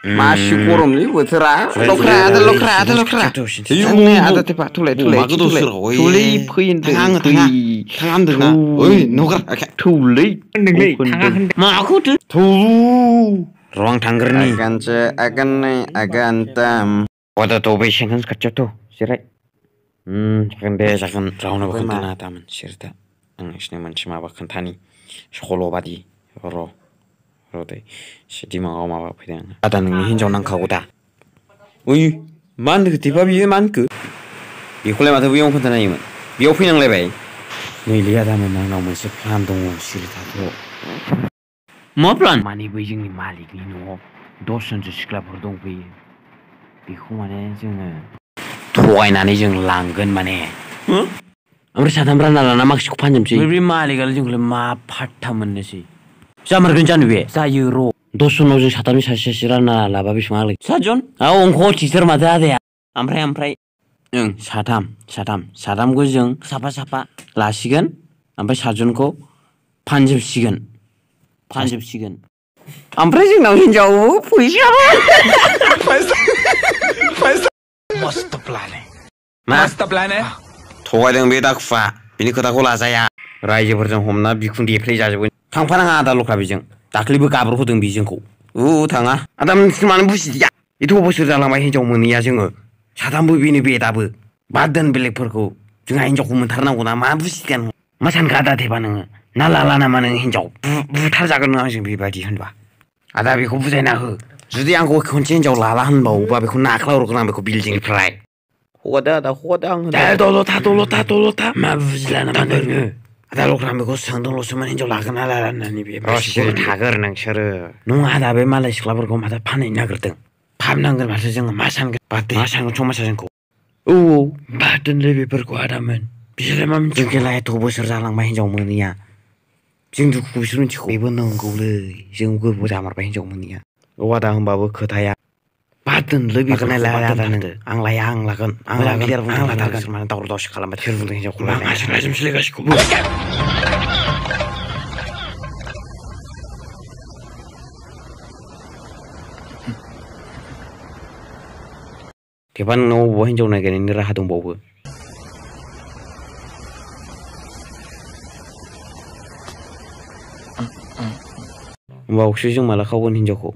Masih kurum nih, buat serah. Lokra iya, ada, lokra ada, lokra. Ini ada tempat tulai, tulai, tulai, tulai, puyin deh. Tangan tengah, tangan tengah. Oi, nuker, tulai. Mak aku tuh. Tuh, ruang tangger nih. Akan se, akan nih, akan tam. Wadah tobe sih kan kacau tuh, sirai. Hmm, akan deh, akan rawan bukan tanah taman, sirta. Angis nih mancing apa kentani, sekolah badi, roh. 그러대시디만어마봐그냥아다는흰정난가고다우이만드디바비만크이콜레마트위용컨테나님은미오피냥레베이내리하다면난너무시플랜동원싫다고뭐플랜많이보이징이말이긴너도선지시클라버동비비후만에저는토와이나니좀랑근만에 응? 아무리사담브라나라나막시고판점지우리말이가지금마파타먹는지 Samar-gunjan we sayuro. Dosu nozi satami laba lababis malik. Sajon, au ongko teacher madade. Amrai amrai. ओं साथाम साथाम साथामखौ जों साफा sigan Ampe ओमफ्राय सातजनखौ फानजोबसिगोन फानजोबसिगोन ओमफ्राय जोंनाव हिनजाव फैसाबो मस्त Tuh ada प्लान beda बे ini बिनि kula saya. रायजोफोरजों हमना बिखुं देफ्लेजाजोबगोन थांफानाङा आदा लख्रा बेजों दाख्लैबो गाब्र होदों बे जोंखौ औ थाङा आदा नोंसोर मानो बुजिया एथ' बोसोर जालांबाय हिन्जाव मोनैया जोङो साथामबो बेनो बेदाबो बाद दोन बेलेगफोरखौ जोंहा हिन्जावखौ मोनथारनांगौ ना मा बुजिगोन मा सानखो आदा देबा नोङो ना लाला नामा नों हिन्जाव बुथारजागोन नों आंजों बेबायदि होनबा आदा बेखौ बुजायना हो जुदि आंखौ खनसे हिन्जाव लाला होनबावोबा बेखौ नाख्लाहरगोन आं बेखौ बिल्डिंनिफ्राय हगारदो आदा हगारदो आं दलथा दलथा दलथा मा बुजिला नामा नोङो ada lo bego sendong lo semanin jo lagan ala ala nani bi. Oh sih itu tagar nang sih. Nung ada apa malah sih panen nyakar teng. Pam nang gak masa jeng masan gak. badan lebih berkuat aman. Bisa lemah mencuri. Jengkel ayat jalan serdalang main jauh mania. Jengkel kubisun cikau. Ibu nunggu le, jengkel kubu damar main jauh mania. Wadah hamba bu kota ya. Batin lebih kena layan tanah. Ang layang lakan, ang lakan. Biar pun ang lakan mana tahu dosa kalau macam firul ini jauh. Masih masih masih lagi aku. Kepan ngau buah jauh nak ini rahat um bau. Bau sih cuma lah kau